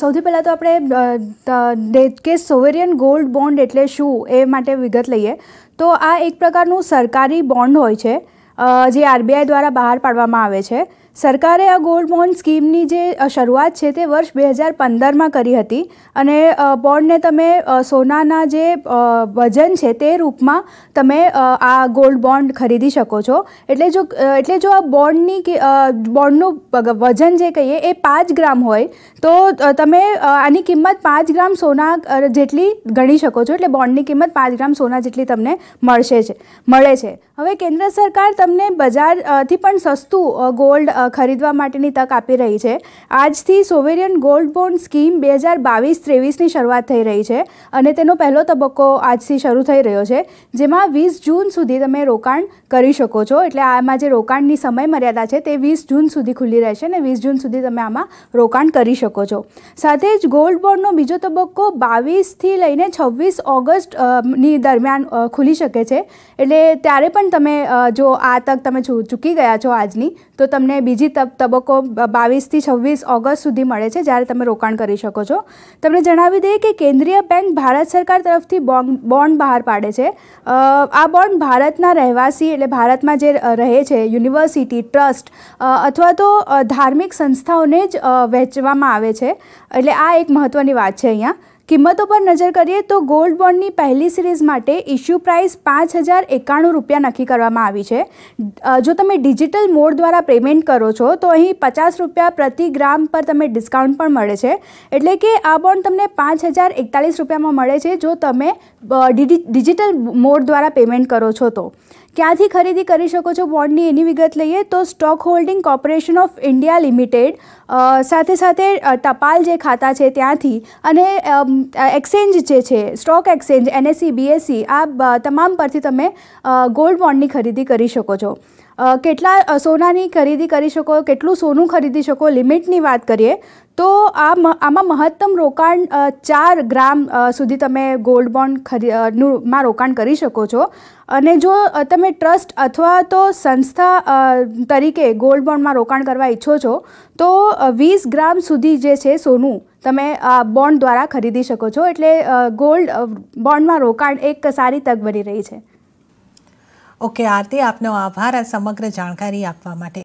સૌથી પહેલાં તો આપણે કે સોવેરિયન ગોલ્ડ બોન્ડ એટલે શું એ માટે વિગત લઈએ તો આ એક પ્રકારનું સરકારી બોન્ડ હોય છે જે આરબીઆઈ દ્વારા બહાર પાડવામાં આવે છે સરકારે આ ગોલ્ડ બોન્ડ સ્કીમની જે શરૂઆત છે તે વર્ષ બે હજાર પંદરમાં કરી હતી અને બોન્ડને તમે સોનાના જે વજન છે તે રૂપમાં તમે આ ગોલ્ડ બોન્ડ ખરીદી શકો છો એટલે જો એટલે જો આ બોન્ડની બોન્ડનું વજન જે કહીએ એ પાંચ ગ્રામ હોય તો તમે આની કિંમત પાંચ ગ્રામ સોના જેટલી ગણી શકો છો એટલે બોન્ડની કિંમત પાંચ ગ્રામ સોના જેટલી તમને મળશે છે મળે છે હવે કેન્દ્ર સરકાર તમને બજારથી પણ સસ્તું ગોલ્ડ ખરીદવા માટેની તક આપી રહી છે આજથી સોવેરિયન ગોલ્ડ બોન્ડ સ્કીમ બે હજાર બાવીસ ત્રેવીસની શરૂઆત થઈ રહી છે અને તેનો પહેલો તબક્કો આજથી શરૂ થઈ રહ્યો છે જેમાં વીસ જૂન સુધી તમે રોકાણ કરી શકો છો એટલે આમાં જે રોકાણની સમય મર્યાદા છે તે વીસ જૂન સુધી ખુલ્લી રહેશે અને વીસ જૂન સુધી તમે આમાં રોકાણ કરી શકો છો સાથે જ ગોલ્ડ બોન્ડનો બીજો તબક્કો બાવીસથી લઈને છવ્વીસ ઓગસ્ટ ની દરમિયાન ખુલી શકે છે એટલે ત્યારે પણ તમે જો આ આ તક તમે ચૂકી ગયા છો આજની તો તમને બીજી તબ તબક્કો બાવીસથી છવ્વીસ ઓગસ્ટ સુધી મળે છે જ્યારે તમે રોકાણ કરી શકો છો તમને જણાવી દઈએ કે કેન્દ્રીય બેંક ભારત સરકાર તરફથી બોન્ડ બહાર પાડે છે આ બોન્ડ ભારતના રહેવાસી એટલે ભારતમાં જે રહે છે યુનિવર્સિટી ટ્રસ્ટ અથવા તો ધાર્મિક સંસ્થાઓને જ વહેંચવામાં આવે છે એટલે આ એક મહત્ત્વની વાત છે અહીંયા કિંમતો પર નજર કરીએ તો ગોલ્ડ બોન્ડની પહેલી સિરીઝ માટે ઇશ્યુ પ્રાઇસ પાંચ હજાર એકાણું રૂપિયા નક્કી કરવામાં આવી છે જો તમે ડિજિટલ મોડ દ્વારા પેમેન્ટ કરો છો તો અહીં પચાસ રૂપિયા પ્રતિ ગ્રામ પર તમે ડિસ્કાઉન્ટ પણ મળે છે એટલે કે આ બોન્ડ તમને પાંચ હજાર એકતાલીસ રૂપિયામાં મળે છે જો તમે ડિજિટલ મોડ દ્વારા પેમેન્ટ કરો છો તો ક્યાંથી ખરીદી કરી શકો છો બોન્ડની એની વિગત લઈએ તો stock holding corporation of India limited સાથે સાથે ટપાલ જે ખાતા છે ત્યાંથી અને એક્સચેન્જ જે છે સ્ટોક એક્સચેન્જ એનએસસી બીએસસી આ તમામ પરથી તમે ગોલ્ડ બોન્ડની ખરીદી કરી શકો છો કેટલા સોનાની ખરીદી કરી શકો કેટલું સોનું ખરીદી શકો લિમિટની વાત કરીએ તો આ આમાં મહત્તમ રોકાણ ચાર ગ્રામ સુધી તમે ગોલ્ડ બોન્ડ ખરી માં રોકાણ કરી શકો છો અને જો તમે ટ્રસ્ટ અથવા તો સંસ્થા તરીકે ગોલ્ડ બોન્ડમાં રોકાણ કરવા ઈચ્છો છો તો વીસ ગ્રામ સુધી જે છે સોનું તમે આ બોન્ડ દ્વારા ખરીદી શકો છો એટલે ગોલ્ડ બોન્ડમાં રોકાણ એક સારી તક બની રહી છે ઓકે આરતી આપનો આભાર આ સમગ્ર જાણકારી આપવા માટે